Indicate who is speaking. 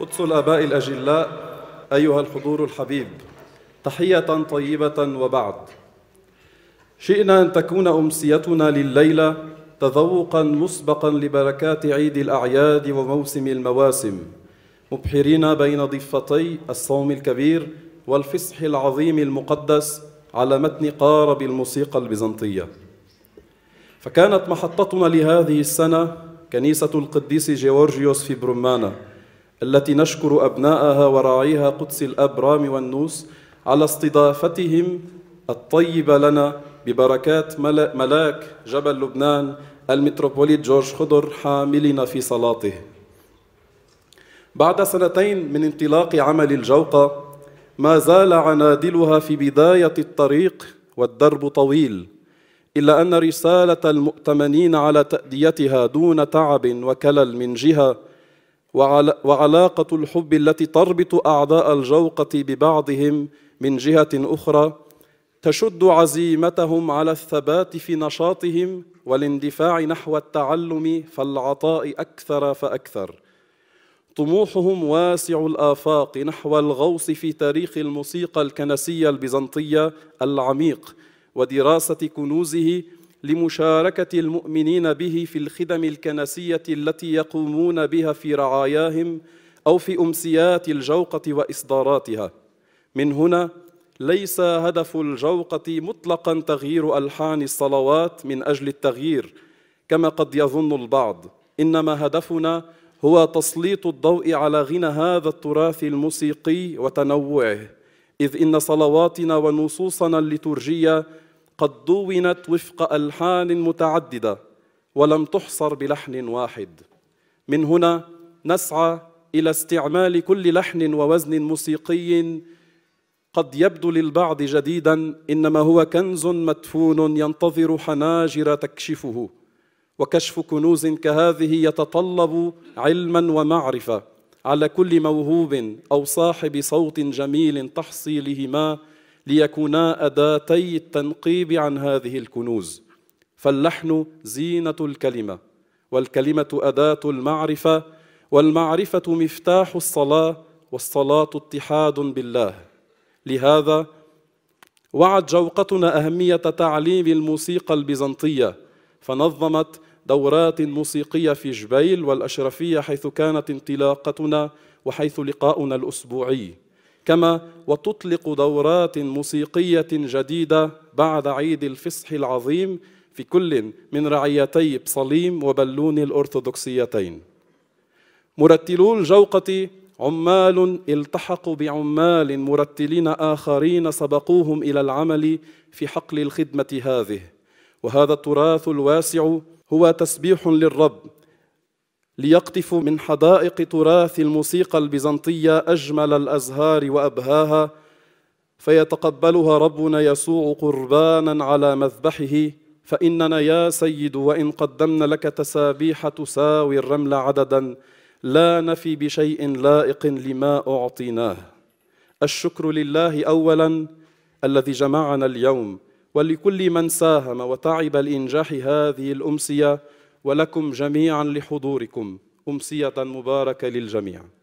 Speaker 1: قدس الآباء الأجلاء أيها الحضور الحبيب تحية طيبة وبعد شئنا أن تكون أمسيتنا لليلة تذوقا مسبقا لبركات عيد الأعياد وموسم المواسم مبحرين بين ضفتي الصوم الكبير والفصح العظيم المقدس على متن قارب الموسيقى البيزنطية فكانت محطتنا لهذه السنة كنيسة القديس جيورجيوس في برمانة التي نشكر أبناءها وراعيها قدس الأبرام والنوس على استضافتهم الطيبة لنا ببركات ملاك جبل لبنان المتروبوليت جورج خضر حاملنا في صلاته بعد سنتين من انطلاق عمل الجوقة ما زال عنادلها في بداية الطريق والدرب طويل إلا أن رسالة المؤتمنين على تأديتها دون تعب وكلل من جهة وعلاقة الحب التي تربط أعداء الجوقة ببعضهم من جهة أخرى تشد عزيمتهم على الثبات في نشاطهم والاندفاع نحو التعلم فالعطاء أكثر فأكثر طموحهم واسع الآفاق نحو الغوص في تاريخ الموسيقى الكنسية البيزنطية العميق ودراسة كنوزه لمشاركة المؤمنين به في الخدم الكنسية التي يقومون بها في رعاياهم أو في أمسيات الجوقة وإصداراتها من هنا ليس هدف الجوقة مطلقا تغيير ألحان الصلوات من أجل التغيير كما قد يظن البعض إنما هدفنا هو تسليط الضوء على غنى هذا التراث الموسيقي وتنوعه إذ إن صلواتنا ونصوصنا الليتورجية قد دونت وفق ألحان متعددة ولم تحصر بلحن واحد من هنا نسعى إلى استعمال كل لحن ووزن موسيقي قد يبدو للبعض جديدا انما هو كنز مدفون ينتظر حناجر تكشفه وكشف كنوز كهذه يتطلب علما ومعرفه على كل موهوب او صاحب صوت جميل تحصيلهما ليكونا أداتي التنقيب عن هذه الكنوز فاللحن زينة الكلمة والكلمة أداة المعرفة والمعرفة مفتاح الصلاة والصلاة اتحاد بالله لهذا وعت جوقتنا أهمية تعليم الموسيقى البيزنطية فنظمت دورات موسيقية في جبيل والأشرفية حيث كانت انطلاقتنا وحيث لقاؤنا الأسبوعي كما وتطلق دورات موسيقية جديدة بعد عيد الفصح العظيم في كل من رعيتي بصليم وبلون الأرثوذكسيتين مرتلو الجوقة عمال التحقوا بعمال مرتلين آخرين سبقوهم إلى العمل في حقل الخدمة هذه وهذا التراث الواسع هو تسبيح للرب ليقطفوا من حدائق تراث الموسيقى البيزنطية أجمل الأزهار وأبهاها فيتقبلها ربنا يسوع قربانا على مذبحه فإننا يا سيد وإن قدمنا لك تسابيح تساوي الرمل عددا لا نفي بشيء لائق لما أعطيناه الشكر لله أولا الذي جمعنا اليوم ولكل من ساهم وتعب لإنجاح هذه الأمسية ولكم جميعا لحضوركم أمسية مباركة للجميع